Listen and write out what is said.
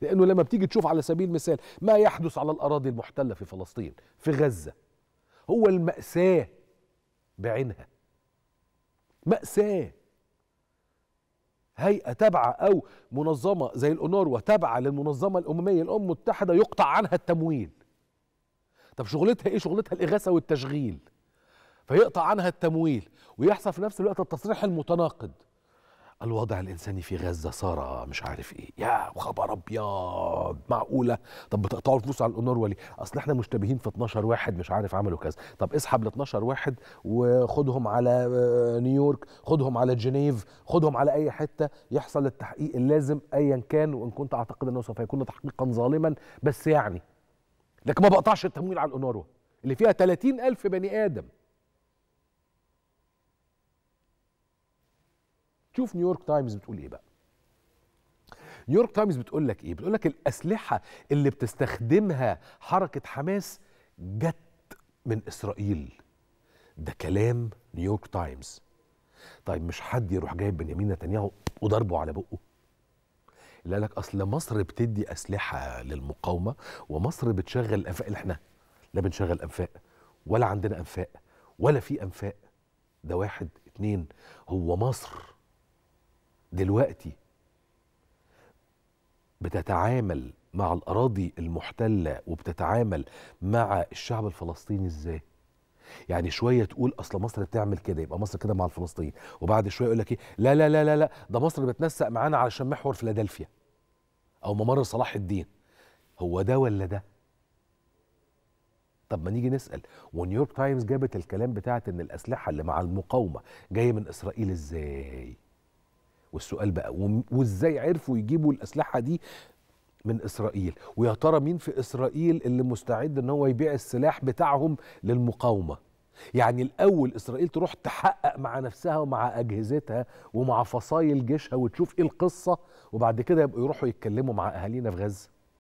لانه لما بتيجي تشوف على سبيل المثال ما يحدث على الاراضي المحتله في فلسطين في غزه هو الماساه بعينها ماساه هيئه تابعه او منظمه زي الاونروا تابعه للمنظمه الامميه الامم المتحده يقطع عنها التمويل طب شغلتها ايه شغلتها الاغاثه والتشغيل فيقطع عنها التمويل ويحصل في نفس الوقت التصريح المتناقض الوضع الانساني في غزه صار مش عارف ايه يا خبر ابيض معقوله طب بتقطعوا الفلوس على الانور وليه اصل احنا مشتبهين في 12 واحد مش عارف عملوا كذا طب اسحب ال 12 واحد وخدهم على آه، نيويورك خدهم على جنيف خدهم على اي حته يحصل التحقيق اللازم ايا كان وان كنت اعتقد انه سوف يكون تحقيقا ظالما بس يعني لكن ما بقطعش التمويل على الانور اللي فيها 30 ألف بني آدم شوف نيويورك تايمز بتقول ايه بقى نيويورك تايمز بتقول لك ايه بتقول لك الاسلحه اللي بتستخدمها حركه حماس جت من اسرائيل ده كلام نيويورك تايمز طيب مش حد يروح جايب بنيامين نتنياهو وضربه على بقه اللي قال لك اصل مصر بتدي اسلحه للمقاومه ومصر بتشغل الانفاق اللي احنا لا بنشغل انفاق ولا عندنا انفاق ولا في انفاق ده واحد اتنين هو مصر دلوقتي بتتعامل مع الأراضي المحتلة وبتتعامل مع الشعب الفلسطيني إزاي؟ يعني شويه تقول اصل مصر بتعمل كده يبقى مصر كده مع الفلسطينيين وبعد شويه يقول لك ايه لا لا لا لا لا ده مصر بتنسق معانا علشان محور فيلادلفيا او ممر صلاح الدين هو ده ولا ده طب ما نيجي نسال ونيويورك تايمز جابت الكلام بتاعت ان الاسلحه اللي مع المقاومه جايه من اسرائيل ازاي والسؤال بقى وازاي عرفوا يجيبوا الاسلحه دي من اسرائيل ويا ترى مين في اسرائيل اللي مستعد ان هو يبيع السلاح بتاعهم للمقاومه يعني الاول اسرائيل تروح تحقق مع نفسها ومع اجهزتها ومع فصائل جيشها وتشوف ايه القصه وبعد كده يبقوا يروحوا يتكلموا مع اهالينا في غزه